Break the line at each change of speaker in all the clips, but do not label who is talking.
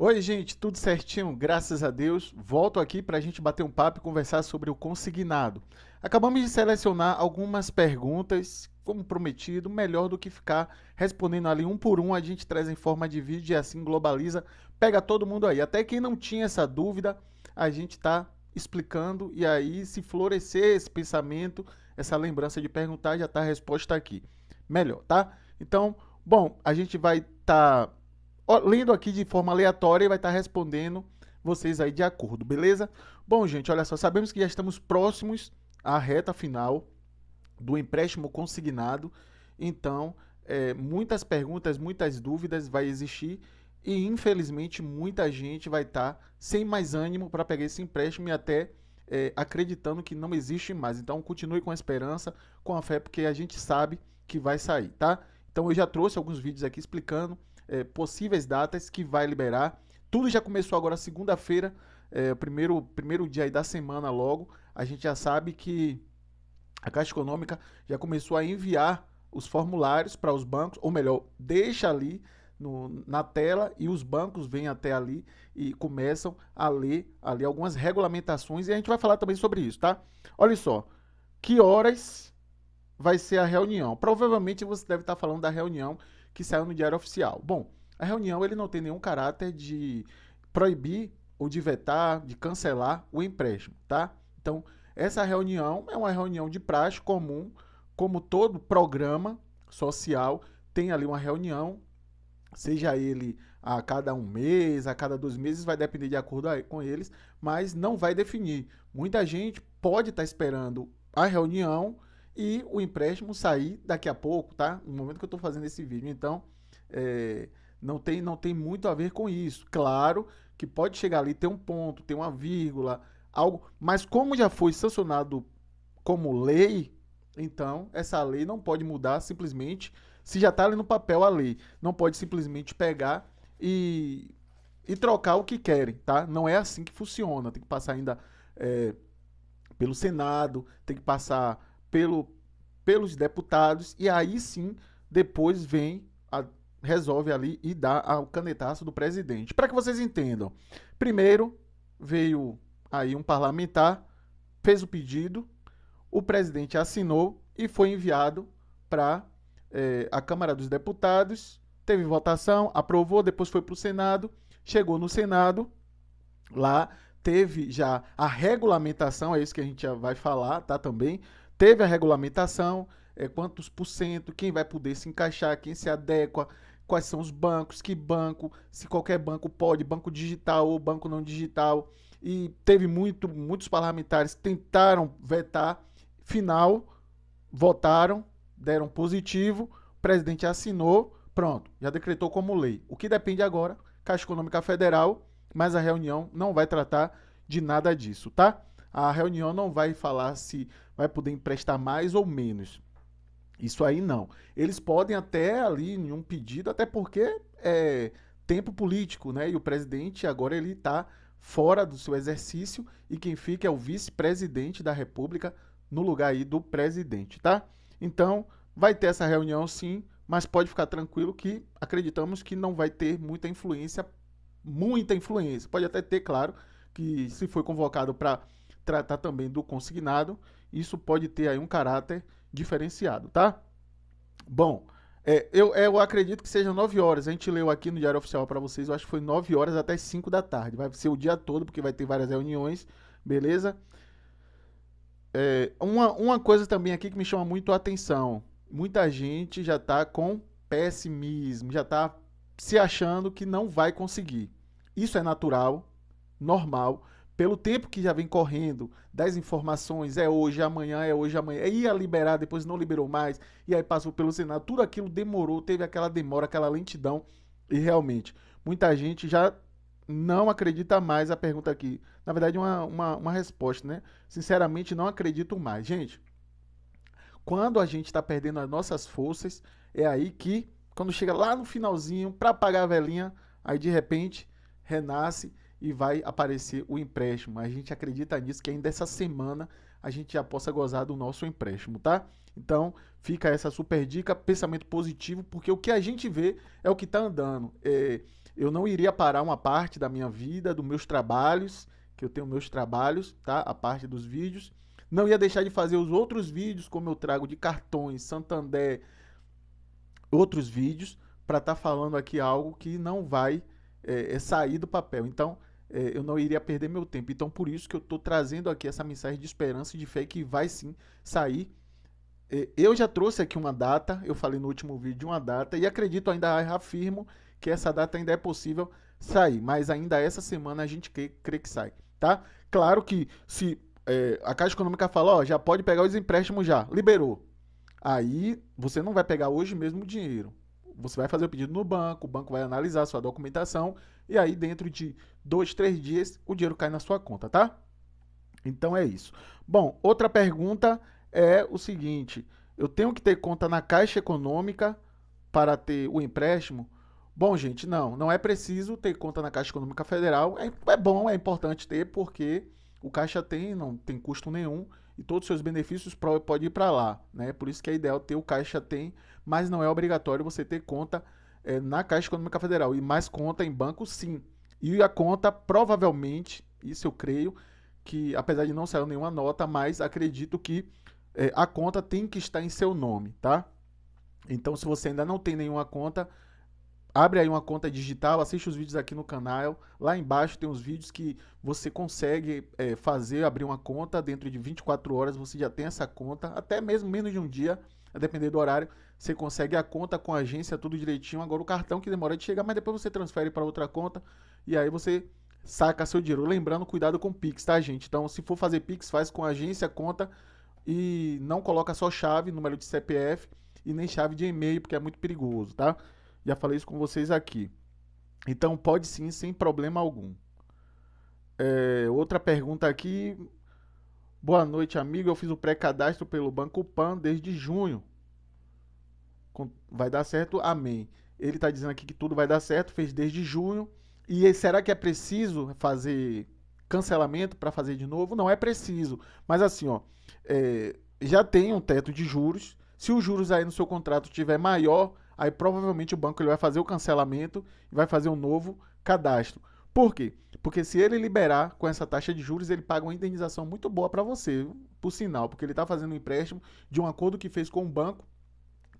Oi, gente, tudo certinho? Graças a Deus. Volto aqui para a gente bater um papo e conversar sobre o consignado. Acabamos de selecionar algumas perguntas, como prometido, melhor do que ficar respondendo ali um por um, a gente traz em forma de vídeo e assim globaliza, pega todo mundo aí. Até quem não tinha essa dúvida, a gente está explicando e aí se florescer esse pensamento, essa lembrança de perguntar, já está a resposta aqui. Melhor, tá? Então, bom, a gente vai estar... Tá lendo aqui de forma aleatória e vai estar tá respondendo vocês aí de acordo, beleza? Bom, gente, olha só, sabemos que já estamos próximos à reta final do empréstimo consignado, então é, muitas perguntas, muitas dúvidas vai existir e infelizmente muita gente vai estar tá sem mais ânimo para pegar esse empréstimo e até é, acreditando que não existe mais. Então continue com a esperança, com a fé, porque a gente sabe que vai sair, tá? Então eu já trouxe alguns vídeos aqui explicando é, possíveis datas que vai liberar. Tudo já começou agora segunda-feira, é, primeiro, primeiro dia da semana logo. A gente já sabe que a Caixa Econômica já começou a enviar os formulários para os bancos, ou melhor, deixa ali no, na tela e os bancos vêm até ali e começam a ler ali algumas regulamentações e a gente vai falar também sobre isso, tá? Olha só, que horas vai ser a reunião? Provavelmente você deve estar falando da reunião que saiu no Diário Oficial. Bom, a reunião ele não tem nenhum caráter de proibir ou de vetar, de cancelar o empréstimo, tá? Então, essa reunião é uma reunião de praxe comum, como todo programa social tem ali uma reunião, seja ele a cada um mês, a cada dois meses, vai depender de acordo com eles, mas não vai definir. Muita gente pode estar tá esperando a reunião e o empréstimo sair daqui a pouco, tá? No momento que eu estou fazendo esse vídeo. Então, é, não, tem, não tem muito a ver com isso. Claro que pode chegar ali, ter um ponto, ter uma vírgula, algo. Mas como já foi sancionado como lei, então essa lei não pode mudar simplesmente. Se já está ali no papel a lei, não pode simplesmente pegar e, e trocar o que querem, tá? Não é assim que funciona. Tem que passar ainda é, pelo Senado, tem que passar pelo, pelos deputados, e aí sim, depois vem, a, resolve ali e dá ao canetaço do presidente. Para que vocês entendam, primeiro veio aí um parlamentar, fez o pedido, o presidente assinou e foi enviado para é, eh, a Câmara dos Deputados, teve votação, aprovou, depois foi para o Senado, chegou no Senado, lá teve já a regulamentação, é isso que a gente já vai falar, tá também, teve a regulamentação, é, quantos por cento, quem vai poder se encaixar, quem se adequa, quais são os bancos, que banco, se qualquer banco pode, banco digital ou banco não digital. E teve muito, muitos parlamentares que tentaram vetar, final, votaram, deram positivo, o presidente assinou, pronto, já decretou como lei. O que depende agora, Caixa Econômica Federal, mas a reunião não vai tratar de nada disso, tá? a reunião não vai falar se vai poder emprestar mais ou menos. Isso aí não. Eles podem até ali em um pedido, até porque é tempo político, né? E o presidente agora ele está fora do seu exercício e quem fica é o vice-presidente da República no lugar aí do presidente, tá? Então, vai ter essa reunião sim, mas pode ficar tranquilo que acreditamos que não vai ter muita influência, muita influência. Pode até ter, claro, que se foi convocado para tratar também do consignado, isso pode ter aí um caráter diferenciado, tá? Bom, é, eu, é, eu acredito que seja 9 horas. A gente leu aqui no Diário Oficial para vocês, eu acho que foi 9 horas até 5 da tarde. Vai ser o dia todo, porque vai ter várias reuniões, beleza? É, uma, uma coisa também aqui que me chama muito a atenção. Muita gente já está com pessimismo, já está se achando que não vai conseguir. Isso é natural, normal pelo tempo que já vem correndo, das informações, é hoje, amanhã, é hoje, amanhã, é ia liberar, depois não liberou mais, e aí passou pelo Senado, tudo aquilo demorou, teve aquela demora, aquela lentidão, e realmente, muita gente já não acredita mais a pergunta aqui. Na verdade, uma, uma, uma resposta, né? Sinceramente, não acredito mais. Gente, quando a gente está perdendo as nossas forças, é aí que, quando chega lá no finalzinho, para apagar a velhinha, aí de repente renasce e vai aparecer o empréstimo. A gente acredita nisso que ainda essa semana a gente já possa gozar do nosso empréstimo, tá? Então, fica essa super dica, pensamento positivo, porque o que a gente vê é o que tá andando. É, eu não iria parar uma parte da minha vida, dos meus trabalhos, que eu tenho meus trabalhos, tá? A parte dos vídeos. Não ia deixar de fazer os outros vídeos, como eu trago de cartões, Santander, outros vídeos, para estar tá falando aqui algo que não vai é, é sair do papel. Então, é, eu não iria perder meu tempo. Então, por isso que eu estou trazendo aqui essa mensagem de esperança e de fé que vai sim sair. É, eu já trouxe aqui uma data, eu falei no último vídeo de uma data, e acredito ainda, afirmo que essa data ainda é possível sair, mas ainda essa semana a gente crê, crê que sai, tá? Claro que se é, a Caixa Econômica fala, ó, já pode pegar os empréstimos já, liberou. Aí você não vai pegar hoje mesmo o dinheiro, você vai fazer o pedido no banco, o banco vai analisar sua documentação e aí dentro de dois, três dias o dinheiro cai na sua conta, tá? Então é isso. Bom, outra pergunta é o seguinte: eu tenho que ter conta na Caixa Econômica para ter o empréstimo? Bom, gente, não, não é preciso ter conta na Caixa Econômica Federal. É, é bom, é importante ter, porque o caixa tem, não tem custo nenhum e todos os seus benefícios pode ir para lá, né? Por isso que é ideal ter o caixa tem, mas não é obrigatório você ter conta é, na Caixa Econômica Federal e mais conta em banco sim. E a conta provavelmente, isso eu creio, que apesar de não sair nenhuma nota, mas acredito que é, a conta tem que estar em seu nome, tá? Então, se você ainda não tem nenhuma conta, abre aí uma conta digital, assiste os vídeos aqui no canal. Lá embaixo tem os vídeos que você consegue é, fazer, abrir uma conta. Dentro de 24 horas você já tem essa conta, até mesmo menos de um dia, a depender do horário. Você consegue a conta com a agência, tudo direitinho. Agora o cartão que demora de chegar, mas depois você transfere para outra conta e aí você saca seu dinheiro. Lembrando, cuidado com o Pix, tá, gente? Então, se for fazer Pix, faz com a agência, conta e não coloca só chave, número de CPF e nem chave de e-mail, porque é muito perigoso, tá? Já falei isso com vocês aqui. Então pode sim, sem problema algum. É, outra pergunta aqui. Boa noite, amigo. Eu fiz o pré-cadastro pelo Banco Pan desde junho. Vai dar certo? Amém. Ele está dizendo aqui que tudo vai dar certo, fez desde junho. E será que é preciso fazer cancelamento para fazer de novo? Não é preciso. Mas assim, ó, é, já tem um teto de juros. Se os juros aí no seu contrato tiver maior aí provavelmente o banco ele vai fazer o cancelamento e vai fazer um novo cadastro. Por quê? Porque se ele liberar com essa taxa de juros, ele paga uma indenização muito boa para você, por sinal, porque ele está fazendo um empréstimo de um acordo que fez com o banco,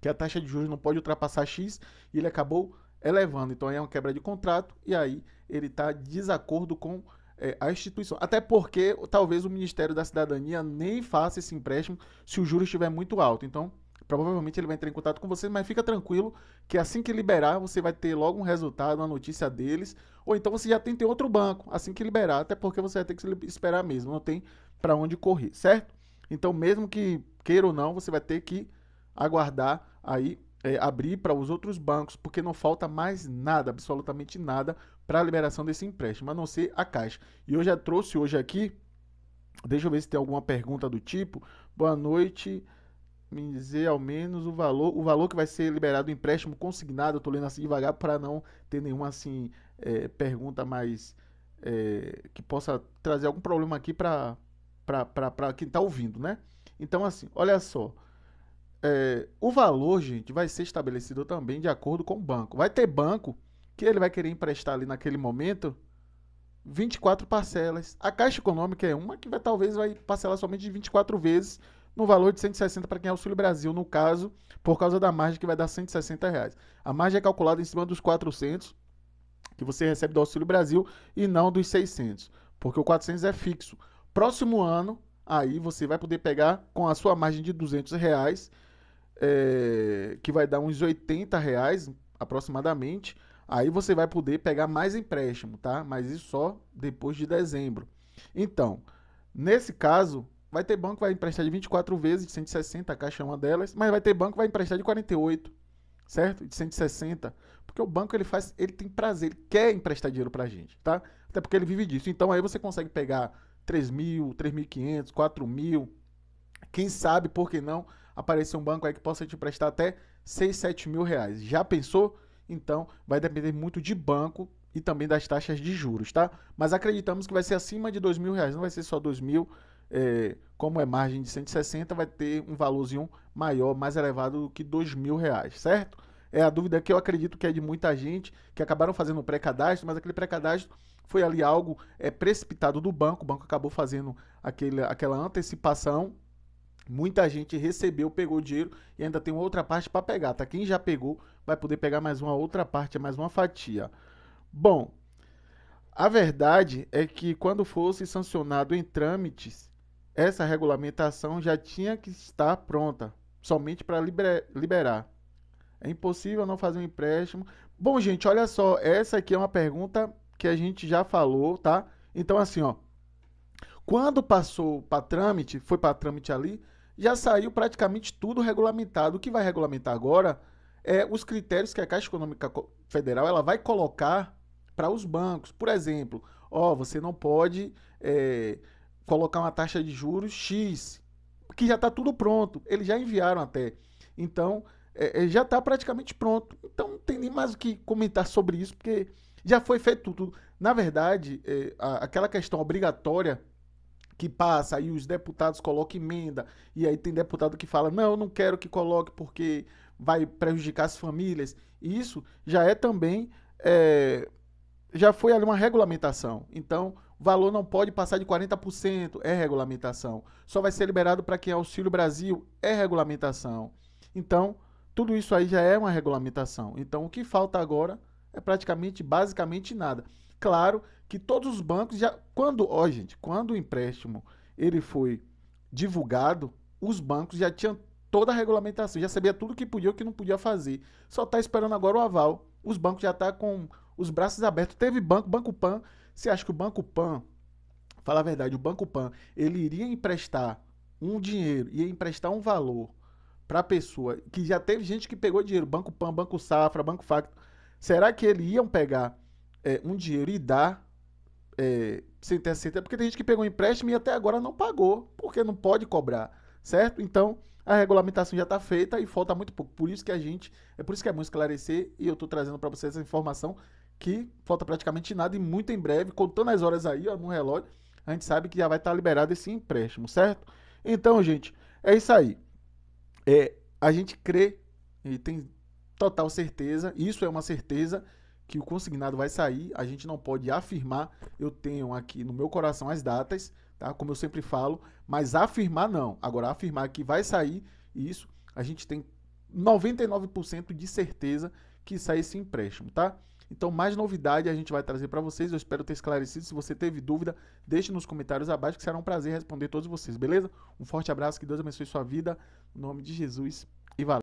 que a taxa de juros não pode ultrapassar X, e ele acabou elevando. Então aí é uma quebra de contrato e aí ele está desacordo com é, a instituição. Até porque talvez o Ministério da Cidadania nem faça esse empréstimo se o juros estiver muito alto. Então provavelmente ele vai entrar em contato com você, mas fica tranquilo que assim que liberar, você vai ter logo um resultado, uma notícia deles, ou então você já tem que ter outro banco assim que liberar, até porque você vai ter que esperar mesmo, não tem para onde correr, certo? Então, mesmo que queira ou não, você vai ter que aguardar aí é, abrir para os outros bancos, porque não falta mais nada, absolutamente nada, para a liberação desse empréstimo, a não ser a Caixa. E eu já trouxe hoje aqui, deixa eu ver se tem alguma pergunta do tipo. Boa noite me dizer ao menos o valor, o valor que vai ser liberado o empréstimo consignado. Eu tô lendo assim devagar para não ter nenhuma assim é, pergunta mais é, que possa trazer algum problema aqui para para quem está ouvindo, né? Então assim, olha só, é, o valor, gente, vai ser estabelecido também de acordo com o banco. Vai ter banco que ele vai querer emprestar ali naquele momento 24 parcelas. A Caixa Econômica é uma que vai, talvez vai parcelar somente de 24 vezes no valor de 160 para quem é auxílio Brasil, no caso, por causa da margem que vai dar 160 reais. A margem é calculada em cima dos 400 que você recebe do auxílio Brasil e não dos 600, porque o 400 é fixo. Próximo ano, aí você vai poder pegar com a sua margem de 200 reais, é, que vai dar uns 80 reais aproximadamente, aí você vai poder pegar mais empréstimo, tá? Mas isso só depois de dezembro. Então, nesse caso, Vai ter banco que vai emprestar de 24 vezes, de 160, a caixa é uma delas, mas vai ter banco que vai emprestar de 48, certo? De 160. Porque o banco ele faz, ele tem prazer, ele quer emprestar dinheiro pra gente, tá? Até porque ele vive disso. Então aí você consegue pegar 3 mil, 3.500, 4 mil. Quem sabe, por que não, aparecer um banco aí que possa te emprestar até 6, 7 mil reais. Já pensou? Então vai depender muito de banco e também das taxas de juros, tá? Mas acreditamos que vai ser acima de 2 mil reais, não vai ser só 2 mil reais é, como é margem de 160, vai ter um valorzinho maior, mais elevado do que dois mil reais, certo? É a dúvida que eu acredito que é de muita gente que acabaram fazendo o pré-cadastro, mas aquele pré-cadastro foi ali algo é, precipitado do banco, o banco acabou fazendo aquele, aquela antecipação. Muita gente recebeu, pegou o dinheiro e ainda tem outra parte para pegar, tá? Quem já pegou vai poder pegar mais uma outra parte, é mais uma fatia. Bom, a verdade é que quando fosse sancionado em trâmites, essa regulamentação já tinha que estar pronta, somente para liberar. É impossível não fazer um empréstimo. Bom, gente, olha só, essa aqui é uma pergunta que a gente já falou, tá? Então, assim, ó. Quando passou para trâmite, foi para trâmite ali, já saiu praticamente tudo regulamentado. O que vai regulamentar agora é os critérios que a Caixa Econômica Federal ela vai colocar para os bancos. Por exemplo, ó, você não pode é, colocar uma taxa de juros X, que já está tudo pronto. Eles já enviaram até. Então, é, é já está praticamente pronto. Então, não tem nem mais o que comentar sobre isso, porque já foi feito tudo. Na verdade, é, a, aquela questão obrigatória que passa, aí os deputados colocam emenda, e aí tem deputado que fala: não, eu não quero que coloque porque vai prejudicar as famílias. Isso já é também. É, já foi ali uma regulamentação. Então, valor não pode passar de 40%, é regulamentação. Só vai ser liberado para quem é Auxílio Brasil, é regulamentação. Então, tudo isso aí já é uma regulamentação. Então, o que falta agora é praticamente, basicamente nada. Claro que todos os bancos já quando, ó, gente, quando o empréstimo ele foi divulgado, os bancos já tinham toda a regulamentação, já sabia tudo que podia e que não podia fazer. Só está esperando agora o aval. Os bancos já estão tá com os braços abertos. Teve banco, Banco Pan, você acha que o Banco Pan, fala a verdade, o Banco Pan, ele iria emprestar um dinheiro, ia emprestar um valor para a pessoa, que já teve gente que pegou dinheiro, Banco Pan, Banco Safra, Banco Facto, será que eles iam pegar é, um dinheiro e dar é, sem ter certeza? É porque tem gente que pegou um empréstimo e até agora não pagou, porque não pode cobrar, certo? Então, a regulamentação já está feita e falta muito pouco. Por isso que a gente, é por isso que é bom esclarecer e eu estou trazendo para vocês essa informação que falta praticamente nada e muito em breve, contando as horas aí ó, no relógio, a gente sabe que já vai estar tá liberado esse empréstimo, certo? Então, gente, é isso aí. É, a gente crê e tem total certeza, isso é uma certeza, que o consignado vai sair, a gente não pode afirmar, eu tenho aqui no meu coração as datas, tá? Como eu sempre falo, mas afirmar não. Agora, afirmar que vai sair isso, a gente tem 99% de certeza que sai esse empréstimo, tá? Então, mais novidade a gente vai trazer para vocês. Eu espero ter esclarecido. Se você teve dúvida, deixe nos comentários abaixo que será um prazer responder todos vocês, beleza? Um forte abraço, que Deus abençoe sua vida. Em nome de Jesus e valeu.